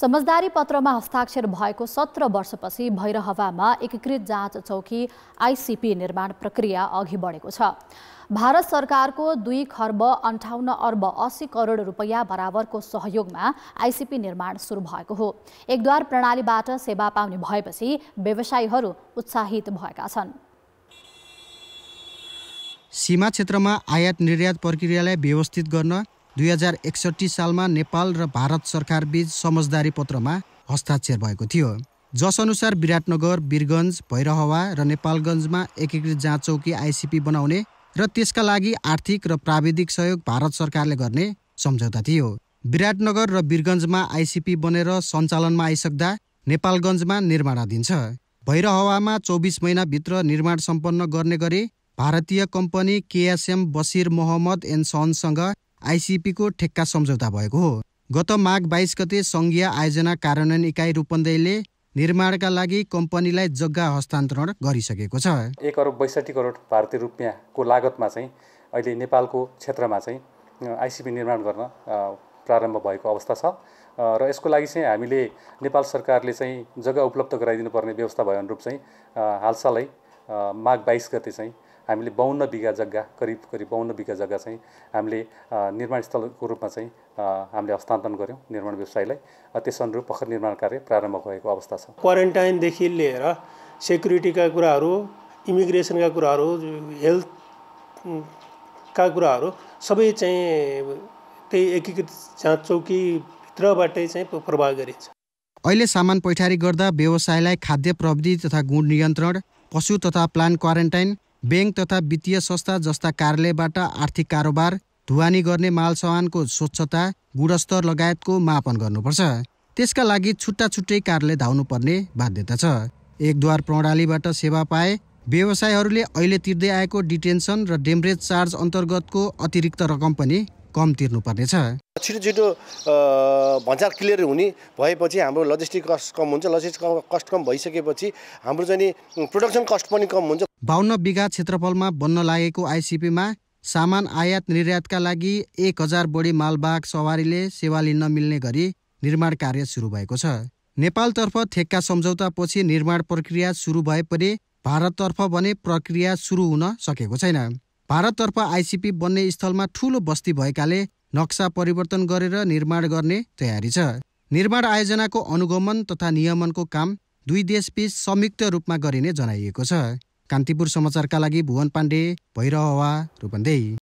समझदारी पत्रमा हस्ताक्षर भएको सत्र वर्षपछि भैरहवामा एकीकृत जाँच चौकी आइसिपी निर्माण प्रक्रिया अघि बढेको छ भारत सरकारको दुई खर्ब अन्ठाउन्न अर्ब अस्सी करोड रुपियाँ बराबरको सहयोगमा आइसिपी निर्माण सुरु भएको हो एकद्वार प्रणालीबाट सेवा पाउने भएपछि व्यवसायीहरू उत्साहित भएका छन् सीमा क्षेत्रमा आयात निर्यात प्रक्रियालाई व्यवस्थित गर्न दुई हजार एकसट्ठी सालमा नेपाल र भारत सरकारबीच समझदारी पत्रमा हस्ताक्षर भएको थियो जसअनुसार विराटनगर वीरगन्ज भैरहवा र नेपालगञ्जमा एकीकृत जाँच चौकी आइसिपी बनाउने र त्यसका लागि आर्थिक र प्राविधिक सहयोग भारत सरकारले गर्ने सम्झौता थियो विराटनगर र वीरगन्जमा आइसिपी बनेर सञ्चालनमा आइसक्दा नेपालगञ्जमा निर्माणाधीन छ भैरहवामा चौबिस महिनाभित्र निर्माण सम्पन्न गर्ने गरी भारतीय company KSM Basir Mohammad and सन्ससँग आइसिपीको ठेक्का सम्झौता भएको हो गत माघ बाइस गते सङ्घीय आयोजना कार्यान्वयन इकाइ रूपन्देहीले निर्माणका लागि कम्पनीलाई जग्गा हस्तान्तरण गरिसकेको छ एक अरब बैसठी करोड भारतीय रुपियाँको लागतमा चाहिँ अहिले नेपालको क्षेत्रमा चाहिँ आइसिपी निर्माण गर्न प्रारम्भ भएको अवस्था छ र यसको लागि चाहिँ हामीले नेपाल सरकारले चाहिँ जग्गा उपलब्ध पर्ने व्यवस्था भए अनुरूप चाहिँ हालसालै माघ बाइस गते चाहिँ हामीले बाहन्न बिघा जग्गा करिब करिब बाहुन्न बिघा जग्गा चाहिँ हामीले निर्माण स्थलको रूपमा चाहिँ हामीले हस्तान्तरण गऱ्यौँ निर्माण व्यवसायलाई त्यसअनुरूप भर्खर निर्माण कार्य प्रारम्भ भएको अवस्था छ क्वारेन्टाइनदेखि लिएर सेक्युरिटीका कुराहरू इमिग्रेसनका कुराहरू हेल्थका कुराहरू सबै चाहिँ त्यही एकीकृत जाँच चौकीभित्रबाटै चाहिँ प्रभाव गरिन्छ अहिले सामान पैठारी गर्दा व्यवसायलाई खाद्य प्रविधि तथा गुण नियन्त्रण पशु तथा प्लान क्वारेन्टाइन ब्याङ्क तथा वित्तीय संस्था जस्ता कार्यालयबाट आर्थिक कारोबार धुवानी गर्ने मालसामानको स्वच्छता गुणस्तर लगायतको मापन गर्नुपर्छ त्यसका लागि छुट्टा छुट्टै कार्यालय धाउनुपर्ने बाध्यता छ एकद्वार प्रणालीबाट सेवा पाए व्यवसायहरूले अहिले तिर्दै आएको डिटेन्सन र डेम्रेज चार्ज अन्तर्गतको अतिरिक्त रकम पनि कम तिर्नुपर्नेछ छिटो छिटो भन्सार क्लियर हुने भएपछि हाम्रो लजिस्टिक कस्ट कम हुन्छ लजिस्टिक कस्ट कम भइसकेपछि हाम्रो चाहिँ प्रोडक्सन कस्ट पनि कम हुन्छ बाहन्न बिघा क्षेत्रफलमा बन्न लागेको आइसिपीमा सामान आयात निर्यातका लागि एक हजार बढी मालवाहक सवारीले सेवा लिन मिल्ने गरी निर्माण कार्य सुरु भएको छ नेपालतर्फ ठेक्का सम्झौतापछि निर्माण प्रक्रिया सुरु भए पनि भारततर्फ भने प्रक्रिया सुरु हुन सकेको छैन भारततर्फ आइसिपी बन्ने स्थलमा ठूलो बस्ती भएकाले नक्सा परिवर्तन गरेर निर्माण गर्ने तयारी छ निर्माण आयोजनाको अनुगमन तथा नियमनको काम दुई देशबीच संयुक्त रूपमा गरिने जनाइएको छ कान्तिपुर समाचारका लागि भुवन पाण्डे भैरहवा रूपन्देही